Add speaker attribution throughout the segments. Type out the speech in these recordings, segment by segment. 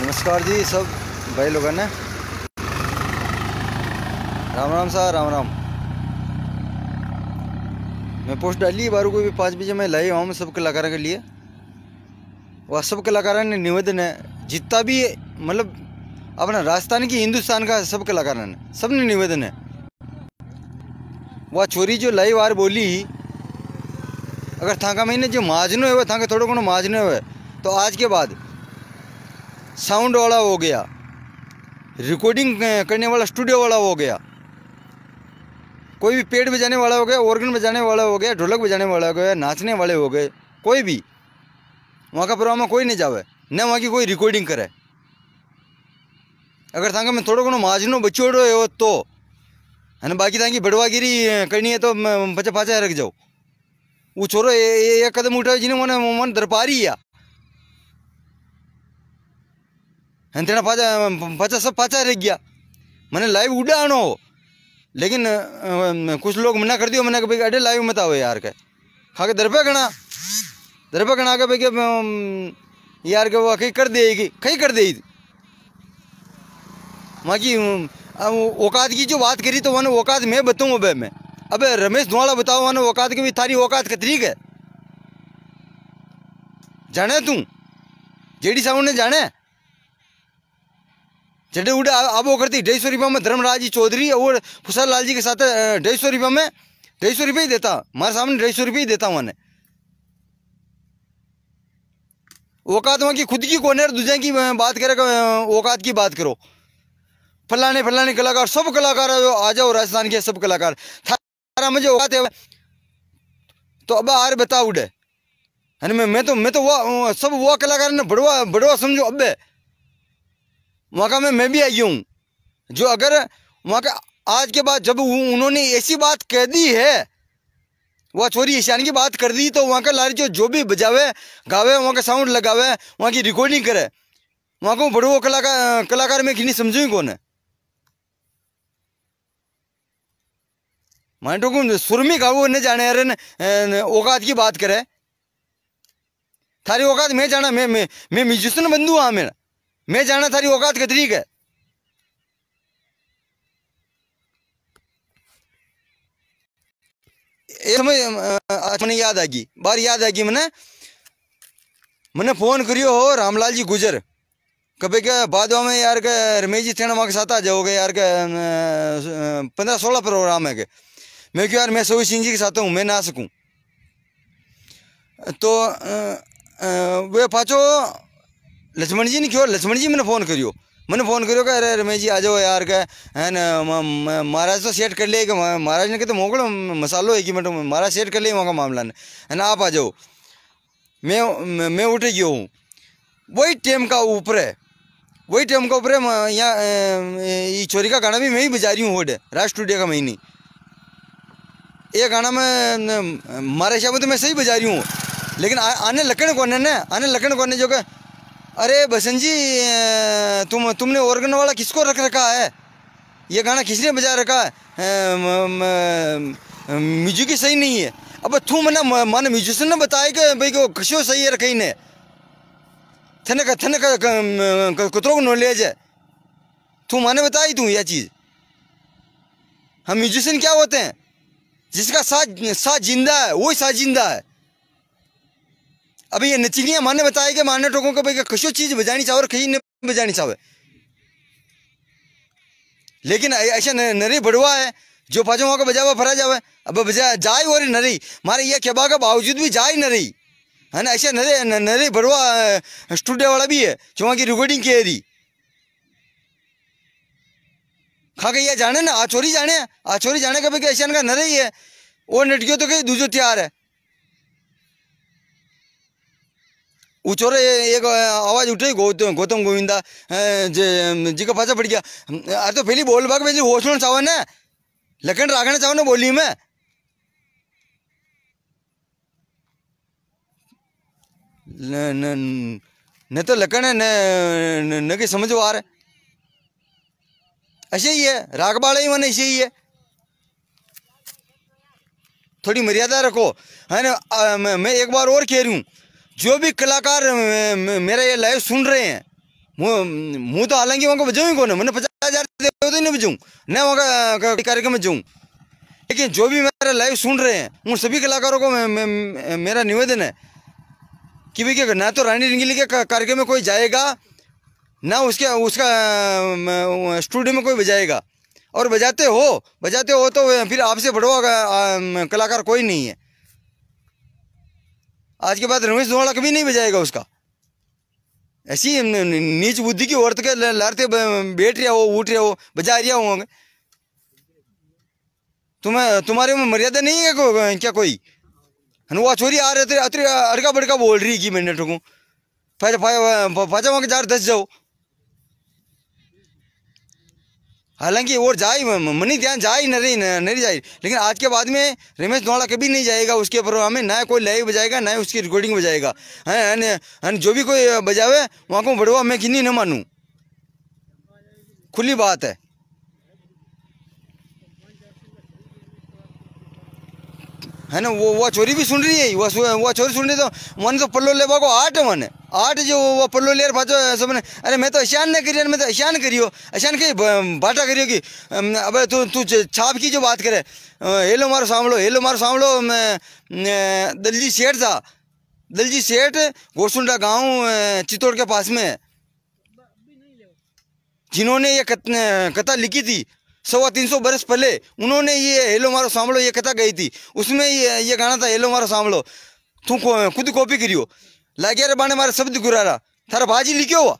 Speaker 1: नमस्कार जी सब भाई लोग ने राम राम सा राम राम मैं पोस्ट डाली बारू को भी पाँच बजे मैं लाई हुआ हूँ सब कलाकारों के लिए वह सब कलाकारों ने निवेदन है जितना भी मतलब अपना राजस्थान की हिंदुस्तान का सब कलाकारों ने सब ने निवेदन है वह चोरी जो लाई वार बोली अगर थाका महीने जो माजनो है वह थाका थोड़ा घणो माजनो है तो आज के बाद साउंड वाला हो गया रिकॉर्डिंग करने वाला स्टूडियो वाला हो गया कोई भी पेड़ बजाने वाला हो गया ऑर्गन बजाने वाला हो गया ढोलक बजाने वाला हो गया नाचने वाले हो गए कोई भी वहाँ का प्रोग्राम कोई नहीं जावे न वहाँ की कोई रिकॉर्डिंग करे अगर था मैं थोड़ा घो माजनो बचोड़ो हो तो ना बाक़ी तव्हांखे बड़वागिरी है तो त पाचा रख जाओ वो छोरो एक कदम उठाओ जिन्हें मन मन दरबारी आहे અને पाचा पाचा सब पाचा रह गया मैंने लाइव उड़ानो लेकिन कुछ लोग मना कर दियो मैंने कहा अरे लाइव मत आओ यार के आगे दरपे गणा दरपे गणा के भाई यार के वो कहीं कर देगी कहीं कर देगी बाकी की औकात की जो बात करी तो वह औकात मैं बताऊँ अबे मैं अबे रमेश धुआला बताओ वह औकात की भी थारी औकात कतरी है जाने तू जेडी साहू ने जाने अब वो करती ढाई सौ रुपये में धर्मराज जी चौधरी और फुसार लाल जी के साथ ढाई सौ रुपये में ढाई सौ रुपये ही देता हमारे सामने ढाई सौ रुपये ही देता मैंने औकात वहाँ की खुद की कोने दूजे की बात करे औकात की बात करो फलाने फलाने कलाकार सब कलाकार आ जाओ राजस्थान के सब कलाकार थारा मुझे औकात है तो अब आर बताओ उड़े है मैं तो मैं तो वो सब वह कलाकार ने बड़वा बड़वा समझो अबे वहाँ का मैं मैं भी आई हूँ जो अगर वहाँ का आज के बाद जब उन्होंने ऐसी बात कह दी है वह चोरी ईशान की बात कर दी तो वहाँ का लारी जो जो भी बजावे गावे वहाँ का साउंड लगावे वहाँ की रिकॉर्डिंग करे वहाँ को बड़ो कलाकार कलाकार में कितनी समझू कौन है मैं तो को सुरमी गाऊ ने जाने अरे औकात की बात करे थारी औकात मैं जाना मैं मैं मैं म्यूजिशियन बंधु हाँ मेरा मैं जाना थारी औकात तरीक है मैंने याद आगी बार याद आगी मैंने मैंने फोन करियो हो रामलाल जी गुजर कभी क्या बाद में यार के रमेश जी वहाँ के साथ आ जाओगे यार के पंद्रह सोलह प्रोग्राम है के मैं क्यों यार मैं सोई सिंह जी के साथ हूँ मैं ना सकूँ तो वे पाचो लक्ष्मण जी ने क्यों लक्ष्मण जी मैंने फ़ोन करियो मैंने फ़ोन करियो कह अरे रमेश जी आ जाओ यार कह है ना महाराज तो सेट कर लिया महाराज ने कहते तो मोकड़ो मसालो एक मिनट महाराज सेट कर लिया मामला ने है ना आप आ जाओ मैं मैं उठ गया हूँ वही टेम का ऊपर है वही टेम का ऊपर है चोरी का गाना भी मैं ही बजा रही हूँ होड राज स्टूडियो का महीनी ये गाना मैं मारे शब्द तो मैं सही बजा रही हूँ लेकिन आने लकड़ कोने ना आने लकड़ कोने जो क्या अरे बसंत जी तुम तुमने ऑर्गन वाला किसको रख रखा है ये गाना किसने बजा रखा है म्यूजिक ही सही नहीं है अब तू मना मन म्यूजिशन ने बताया कि भाई को कशो सही है रखी ने थन का थन का कुतरों को नॉलेज है तू माने बताई तू यह चीज़ हम म्यूजिशन क्या होते हैं जिसका साथ साथ जिंदा है वही साथ जिंदा है अभी ये नचीलियाँ माने बताया कि माने टोकों को भाई खुशो चीज़ बजानी चाहो और कहीं बजानी चाहो लेकिन ऐसा नरी बड़वा है जो पाचो वहां को बजावा फरा जावे अब बजा जाए और नरी मारे ये खेबा के बावजूद भी जाए नरी है ना ऐसा नरे नरे बड़वा स्टूडियो वाला भी है जो वहां की रिकॉर्डिंग की रही खा हाँ, के ये जाने ना आचोरी जाने आचोरी जाने का भाई ऐसा नरे ही है और नटकियों तो कहीं दूजो त्यार है छोरे एक आवाज़ उठे गौतम तो गौतम गोविंदा जी का पाचा पड़ गया अरे तो पहली बोल भाग में जी होशण चावन है लखन राखण चावन बोली मैं न तो लखन है न कि समझवार ऐसे ही है राग बाड़ा ही मन ऐसे ही है थोड़ी मर्यादा रखो है ना मैं एक बार और कह रही हूँ जो भी कलाकार मेरा ये लाइव सुन रहे हैं मुँह तो हालांकि वहाँ को बजाऊँ कौन है मैंने पचास हज़ार तो नहीं बजाऊँ न वहाँ का कार्यक्रम में जाऊँ लेकिन जो भी मेरा लाइव सुन रहे हैं उन सभी कलाकारों को मेरा निवेदन है कि भाई ना तो रानी रिंगली के कार्यक्रम में कोई जाएगा ना उसके उसका स्टूडियो में कोई बजाएगा और बजाते हो बजाते हो तो फिर आपसे बढ़वा कलाकार कोई नहीं है आज के बाद रमेश धोड़ा कभी नहीं बजाएगा उसका ऐसी नीच बुद्धि की औरत के लड़ते बैठ रहे हो उठ रहे हो बजा रहे होंगे तुम्हें तुम्हारे में मर्यादा नहीं है को, क्या कोई हनुआ छोरी आ रहे थे अड़का बड़का बोल रही की मैंने ठोकू फाजा फायदा फायदा के जार दस जाओ हालांकि और जाए मनी ध्यान जाए नहीं नहीं जाए लेकिन आज के बाद में रमेश नोड़ा कभी नहीं जाएगा उसके ऊपर में ना कोई लाइव बजाएगा ना उसकी रिकॉर्डिंग बजाएगा है जो भी कोई बजावे वहाँ को बढ़वा मैं किन्नी न मानूँ खुली बात है है ना वो वो चोरी भी सुन रही है वह वो चोरी सुन रही तो मन तो पल्लो लेवा को आठ है मन है आठ जो वो पल्लो लेर फाचो सबने अरे मैं तो ऐशान ने करी मैं तो अशान करियो ऐशान के बाटा करियो कि अब तू तू छाप की जो बात करे हेलो मारो सामलो हेलो मारो मैं दलजी सेठ था दलजी सेठ गोसुंडा गांव चित्तौड़ के पास में जिन्होंने ये कथा लिखी थी सवा तीन सौ बरस पहले उन्होंने ये हेलो मारो सामलो ये कथा गई थी उसमें ये ये गाना था हेलो मारो सामलो तू खुद कॉपी करियो लगे રે બાને મારા શબ્દ ગુરારા તારા ભાજી લીક્યો વા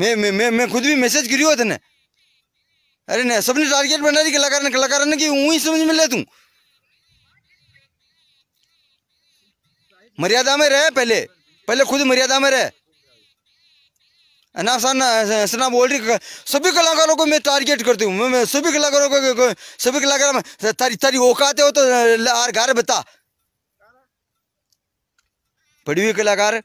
Speaker 1: मैं मैं मैं मैं खुद भी मैसेज करी हुआ तेने अरे ना सबने टारगेट बना रही कलाकार ने कलाकार ने कि ऊँ समझ में ले तू मर्यादा में रह पहले पहले खुद मर्यादा में रह अनाफसाना सना बोल रही सभी कलाकारों को मैं टारगेट करती हूँ मैं सभी कलाकारों को सभी कलाकार तारी तारी औकात हो तो यार घर बता वीडियो के लगार